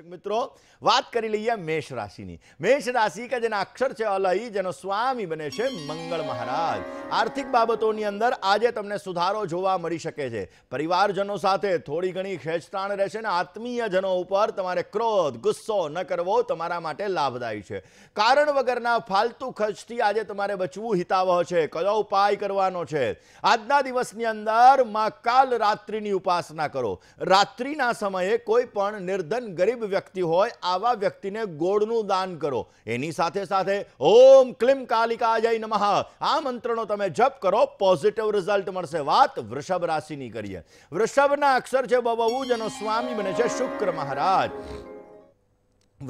મિત્રો વાત કરી લઈએ મેષ રાશિની મેષ રાશિ કે જેના અક્ષર છે અલય જેનો સ્વામી બને છે મંગળ મહારાજ આર્થિક બાબતોની અંદર આજે તમને સુધારો જોવા મળી શકે છે પરિવારજનો સાથે થોડી ઘણી ખેંચતાણ રહેશે ને આત્મીયજનો ઉપર તમારે ક્રોધ ગુસ્સો ન કરવો તમારા માટે લાભદાયી છે કારણ વગરના ફાલતુ ખર્ચથી આજે તમારે બચવું હિતાવહ છે કયો ઉપાય કરવાનો છે આજના દિવસની અંદર માં કાલ રાત્રિની ઉપાસના કરો રાત્રિના સમયે કોઈ પણ નિર્ધન ગરીબ વ્યક્તિ હોય આવા વ્યક્તિને ગોળનું દાન કરો એની સાથે સાથે ઓમ ક્લિમ કાલિકા જય નમઃ આ મંત્રનો તમે જપ કરો પોઝિટિવ રિઝલ્ટ મળશે વાત વૃષભ રાશિની કરીએ વૃષભના અક્ષર છે બબવું જેનો સ્વામી બને છે શુક્ર મહારાજ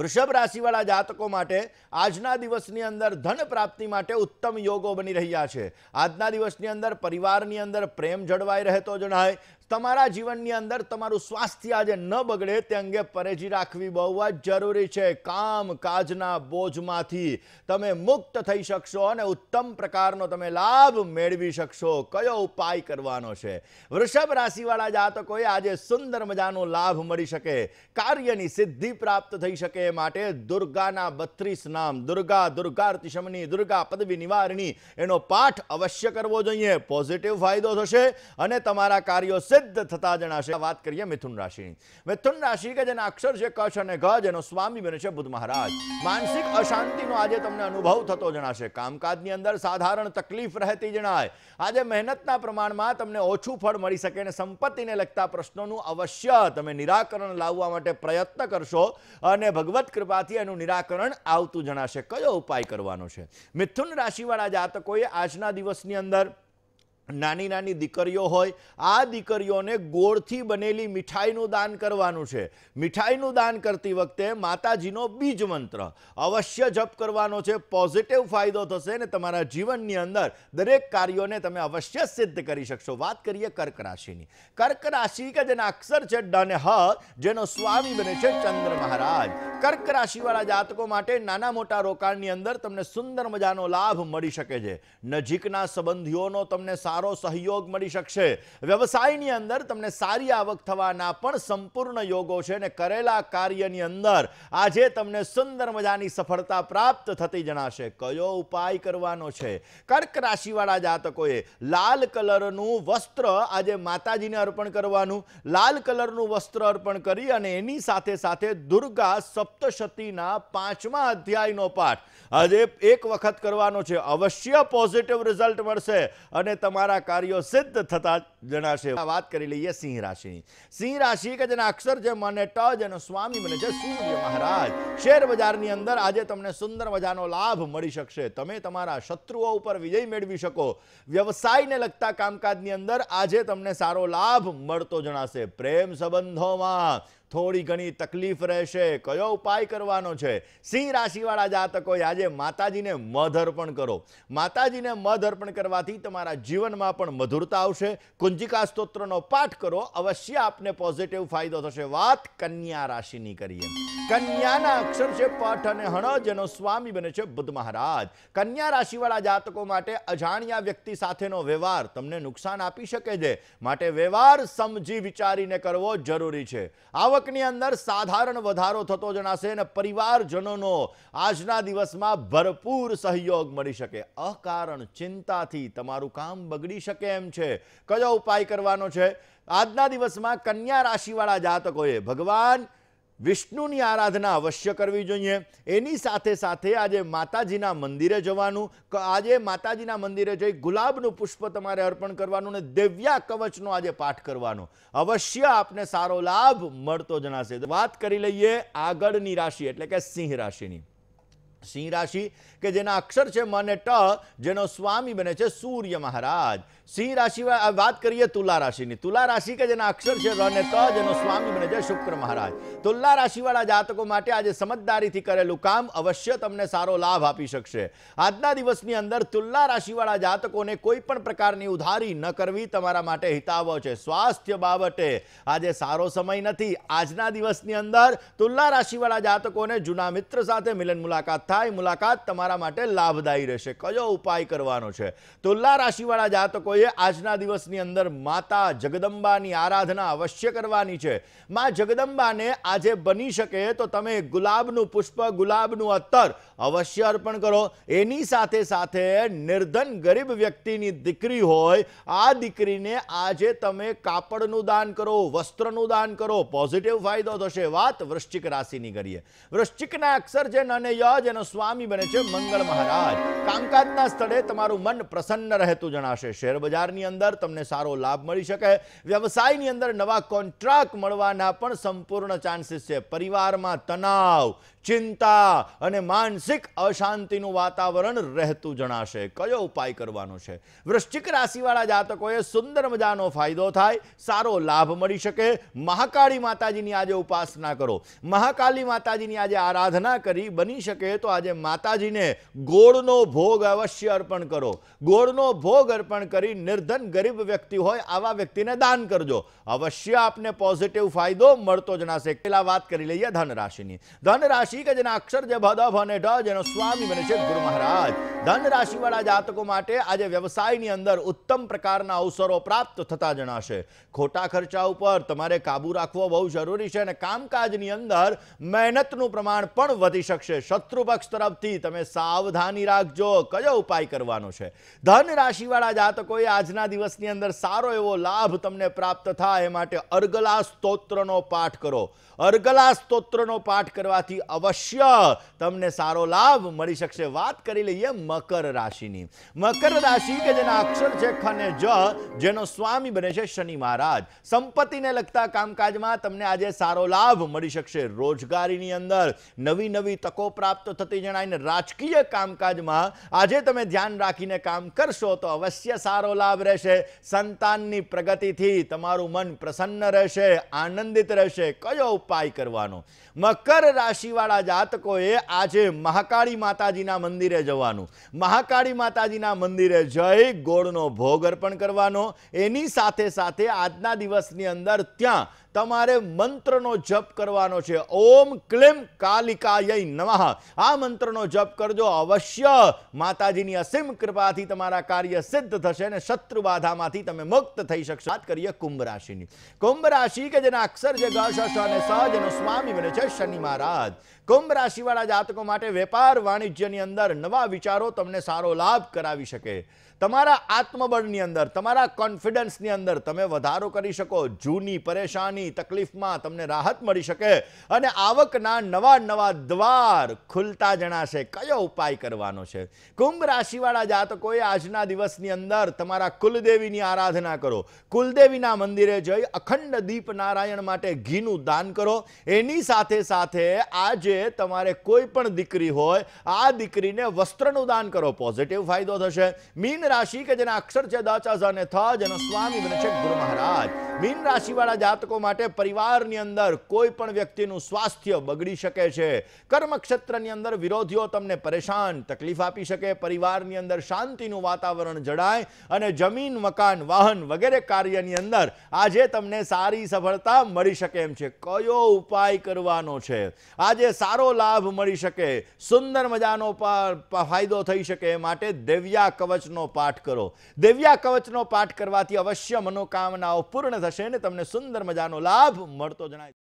વૃષભ રાશિવાળા જાતકો માટે આજના દિવસની અંદર ધન પ્રાપ્તિ માટે ઉત્તમ યોગો બની રહ્યા છે આજના દિવસની અંદર પરિવારની અંદર પ્રેમ જળવાઈ રહેતો જણાય તમારા જીવનની અંદર તમારું સ્વાસ્થ્ય આજે ન બગડે તે અંગે પરેજી રાખવી બહુ જ જરૂરી છે કામ કાજના બોજમાંથી તમે મુક્ત થઈ શકશો અને ઉત્તમ પ્રકારનો તમે લાભ મેળવી શકશો કયો ઉપાય કરવાનો છે વૃષભ રાશિવાળા જાતકોએ આજે સુંદર મજાનો લાભ મળી શકે કાર્યની સિદ્ધિ પ્રાપ્ત થઈ શકે એ માટે દુર્ગાના બત્રીસ નામ દુર્ગા દુર્ગાર્તિશમની દુર્ગા પદવી નિવારણી એનો પાઠ અવશ્ય કરવો જોઈએ પોઝિટિવ ફાયદો થશે અને તમારા કાર્યો સિદ્ધ સિદ્ધ થતા જણાશે વાત કરીએ મિથુન રાશિની મિથુન રાશિ કે જેના અક્ષર છે કચ્છ અને ગજ એનો સ્વામી બને છે બુદ્ધ મહારાજ માનસિક અશાંતિનો આજે તમને અનુભવ થતો જણાશે કામકાજની અંદર સાધારણ તકલીફ રહેતી જણાય આજે મહેનતના પ્રમાણમાં તમને ઓછું ફળ મળી શકે અને સંપત્તિને લગતા પ્રશ્નોનું અવશ્ય તમે નિરાકરણ લાવવા માટે પ્રયત્ન કરશો અને ભગવત કૃપાથી એનું નિરાકરણ આવતું જણાશે કયો ઉપાય કરવાનો છે મિથુન રાશિવાળા જાતકોએ આજના દિવસની અંદર નાની નાની દીકરીઓ હોય આ દીકરીઓને ગોળથી બનેલી મીઠાઈનું દાન કરવાનું છે મીઠાઈનું દાન કરતી વખતે માતાજીનો બીજ મંત્ર અવશ્ય જપ કરવાનો છે પોઝિટિવ ફાયદો થશે ને તમારા જીવનની અંદર દરેક કાર્યોને તમે અવશ્ય સિદ્ધ કરી શકશો વાત કરીએ કર્ક રાશિની કર્ક રાશિ કે જેના અક્ષર છે ડન હ જેનો સ્વામી બને છે ચંદ્ર મહારાજ કર્ક રાશિવાળા જાતકો માટે નાના મોટા રોકાણની અંદર તમને સુંદર મજાનો લાભ મળી શકે છે નજીકના સંબંધીઓનો તમને સારો સહયોગ મળી શકશે વ્યવસાયની અંદર તમને સારી આવક થવાના પણ સંપૂર્ણ યોગો છે અને કરેલા કાર્યની અંદર આજે તમને સુંદર મજાની સફળતા પ્રાપ્ત થતી જણાશે કયો ઉપાય કરવાનો છે કર્ક રાશિવાળા જાતકોએ લાલ કલરનું વસ્ત્ર આજે માતાજીને અર્પણ કરવાનું લાલ કલરનું વસ્ત્ર અર્પણ કરી અને એની સાથે સાથે દુર્ગા સપ્તશતીના પાંચમા અધ્યાયનો પાઠ આજે એક વખત કરવાનો છે અવશ્ય પોઝિટિવ રિઝલ્ટ મળશે અને તમારા તમારા કાર્યો સિદ્ધ થતા જણાશે વાત કરી લઈએ સિંહ રાશિની સિંહ રાશિ કે જેના અક્ષર જેમ અને ટ જેનો સ્વામી બને છે સૂર્ય મહારાજ શેર બજારની અંદર આજે તમને સુંદર મજાનો લાભ મળી શકશે તમે તમારા શત્રુઓ ઉપર વિજય મેળવી શકો વ્યવસાયને લગતા કામકાજની અંદર આજે તમને સારો લાભ મળતો જણાશે પ્રેમ સંબંધોમાં થોડી ઘણી તકલીફ રહેશે કયો ઉપાય કરવાનો છે સિંહ રાશિવાળા જાતકો આજે માતાજીને મધ અર્પણ કરો માતાજીને મધ અર્પણ કરવાથી તમારા જીવનમાં પણ મધુરતા આવશે કુંજિકા સ્તોત્રનો પાઠ કરો અવશ્ય આપને પોઝિટિવ ફાયદો થશે વાત કન્યા રાશિની કરીએ કન્યાના અક્ષર છે પઠ અને હણ જેનો સ્વામી બને છે બુદ્ધ મહારાજ કન્યા રાશિવાળા જાતકો માટે અજાણ્યા વ્યક્તિ સાથેનો વ્યવહાર તમને નુકસાન આપી શકે છે માટે વ્યવહાર સમજી વિચારીને કરવો જરૂરી છે આવક આવકની અંદર સાધારણ વધારો થતો જણાશે અને પરિવારજનોનો આજના દિવસમાં ભરપૂર સહયોગ મળી શકે અકારણ ચિંતાથી તમારું કામ બગડી શકે એમ છે કયો ઉપાય કરવાનો છે આજના દિવસમાં કન્યા રાશિવાળા જાતકોએ ભગવાન વિષ્ણુની આરાધના અવશ્ય કરવી જોઈએ એની સાથે સાથે આજે માતાજીના મંદિરે જવાનું આજે માતાજીના મંદિરે જઈ ગુલાબનું પુષ્પ તમારે અર્પણ કરવાનું અને દેવ્યા કવચનો આજે પાઠ કરવાનો અવશ્ય આપને સારો લાભ મળતો જણાશે વાત કરી લઈએ આગળની રાશિ એટલે કે સિંહ રાશિની સિંહ રાશિ કે જેના અક્ષર છે મને ટ જેનો સ્વામી બને છે સૂર્ય મહારાજ સિંહ રાશિ વાત કરીએ તુલા રાશિની તુલા રાશિ કે જેના અક્ષર છે ર ને જેનો સ્વામી બને છે શુક્ર મહારાજ તુલા રાશિવાળા જાતકો માટે આજે સમજદારીથી કરેલું કામ અવશ્ય તમને સારો લાભ આપી શકશે આજના દિવસની અંદર તુલા રાશિવાળા જાતકોને કોઈ પણ પ્રકારની ઉધારી ન કરવી તમારા માટે હિતાવહ છે સ્વાસ્થ્ય બાબતે આજે સારો સમય નથી આજના દિવસની અંદર તુલા રાશિવાળા જાતકોને જૂના મિત્ર સાથે મિલન મુલાકાત થાય મુલાકાત તમારા માટે લાભદાયી રહેશે કયો ઉપાય કરવાનો છે તુલા રાશિવાળા જાતકોએ આજના દિવસની અંદર માતા જગદંબાની આરાધના અવશ્ય કરવાની છે માં જગદંબાને આજે બની શકે તો તમે ગુલાબનું પુષ્પ ગુલાબનું અત્તર અવશ્ય અર્પણ કરો એની સાથે સાથે નિર્ધન ગરીબ વ્યક્તિની દીકરી હોય આ દીકરીને આજે તમે કાપડનું દાન કરો વસ્ત્રનું દાન કરો પોઝિટિવ ફાયદો થશે વાત વૃશ્ચિક રાશિની કરીએ વૃશ્ચિકના અક્ષર જે નને ય જેનો સ્વામી બને છે મંગળ મહારાજ કામકાજના સ્થળે તમારું મન પ્રસન્ન રહેતું જણાશે શેર બજારની અંદર તમને સારો લાભ મળી શકે વ્યવસાયની અંદર નવા કોન્ટ્રાક્ટ મળવાના પણ સંપૂર્ણ ચાન્સીસ છે પરિવારમાં તણાવ ચિંતા અને માનસિક અશાંતિનું વાતાવરણ રહેતું જણાશે કયો ઉપાય કરવાનો છે વૃશ્ચિક રાશિવાળા જાતકોએ સુંદર મજાનો ફાયદો થાય સારો લાભ મળી શકે મહાકાળી માતાજીની આજે ઉપાસના કરો મહાકાળી માતાજીની આજે આરાધના કરી બની શકે તો આજે માતાજીને ગોળનો ભોગ અવશ્ય અર્પણ કરો ગોળનો ભોગ અર્પણ કરી નિર્ધન ગરીબ વ્યક્તિ હોય આવા વ્યક્તિને દાન કરજો અવશ્ય આપને પોઝિટિવ ફાયદો મળતો જણાશે પેલા વાત કરી લઈએ ધનરાશિની ધનરાશિ કે જેના અક્ષર જે ભદભ અને ઢ જેનો સ્વામી બને છે ગુરુ મહારાજ ધનરાશિવાળા જાતકો માટે આજે વ્યવસાયની અંદર ઉત્તમ પ્રકારના અવસરો પ્રાપ્ત થતા જણાશે ખોટા ખર્ચા ઉપર તમારે કાબુ રાખવો બહુ જરૂરી છે અને કામકાજની અંદર મહેનતનું પ્રમાણ પણ વધી શકશે શત્રુપક્ષ પક્ષ તરફથી તમે સાવધાની રાખજો કયો ઉપાય કરવાનો છે ધન રાશિવાળા જાતકોએ આજના દિવસની અંદર સારો એવો લાભ તમને પ્રાપ્ત થાય એ માટે અર્ગલા સ્તોત્રનો પાઠ કરો અર્ગલા સ્તોત્રનો પાઠ કરવાથી અવશ્ય તમને સારો લાભ મળી શકશે વાત કરી લઈએ મકર રાશિની મકર રાશિ કે જેના અક્ષર છે ખને જ જેનો સ્વામી બને છે શનિ મહારાજ સંપત્તિને લગતા કામકાજમાં તમને આજે સારો લાભ મળી શકશે રોજગારીની અંદર નવી નવી તકો પ્રાપ્ત થતી જણાય રાજકીય કામકાજમાં આજે તમે ધ્યાન રાખીને કામ કરશો તો અવશ્ય સારો લાભ રહેશે સંતાનની પ્રગતિથી તમારું મન પ્રસન્ન રહેશે આનંદિત રહેશે કયો ઉપાય કરવાનો મકર રાશિવાળા જાતકોએ આજે મહાકાળી માતાજીના મંદિરે જવાનું મહાકાળી માતાજીના મંદિરે જઈ ગોળનો ભોગ અર્પણ કરવાનો એની સાથે સાથે આજના દિવસની અંદર ત્યાં તમારે મંત્રનો જપ કરવાનો છે ઓમ ક્લેમ કાલિકાય નમઃ આ મંત્રનો જપ કરજો અવશ્ય માતાજીની અસીમ કૃપાથી તમારા કાર્ય સિદ્ધ થશે અને શત્રુ બાધામાંથી તમે મુક્ત થઈ શકશો વાત કરીએ કુંભ રાશિની કુંભ રાશિ કે જેના અક્ષર છે ગ શ અને સ જેનો સ્વામી બને છે શનિ મહારાજ કુંભ રાશિવાળા જાતકો માટે વેપાર વાણિજ્યની અંદર નવા વિચારો તમને સારો લાભ કરાવી શકે તમારા આત્મબળની અંદર તમારા કોન્ફિડન્સની અંદર તમે વધારો કરી શકો જૂની પરેશાની તકલીફમાં તમને રાહત મળી શકે અને આવકના નવા નવા દ્વાર ખુલતા જણાશે કયો ઉપાય કરવાનો છે કુંભ રાશિવાળા જાતકોએ આજના દિવસની અંદર તમારા કુલદેવીની આરાધના કરો કુલદેવીના મંદિરે જઈ અખંડ દીપ નારાયણ માટે ઘીનું દાન કરો એની સાથે સાથે આજે તમારે કોઈ પણ દીકરી હોય આ દીકરીને વસ્ત્રનું દાન કરો પોઝિટિવ ફાયદો થશે મીન રાશિ કે જેના અક્ષર છે દચ અને થ જેનો સ્વામી બને છે ગુરુ મહારાજ મીન રાશિવાળા જાતકો માટે પરિવારની અંદર કોઈ પણ વ્યક્તિનું સ્વાસ્થ્ય બગડી શકે છે કર્મક્ષેત્રની અંદર વિરોધીઓ તમને પરેશાન તકલીફ આપી શકે પરિવારની અંદર શાંતિનું વાતાવરણ જડાય અને જમીન મકાન વાહન વગેરે કાર્યની અંદર આજે તમને સારી સફળતા મળી શકે એમ છે કયો ઉપાય કરવાનો છે આજે સારો લાભ મળી શકે સુંદર મજાનો ફાયદો થઈ શકે માટે દેવ્યા કવચનો પાઠ પાઠ કરો દેવ્યા કવચનો પાઠ કરવાથી અવશ્ય મનોકામનાઓ પૂર્ણ થશે ને તમને સુંદર મજાનો લાભ મળતો જણાય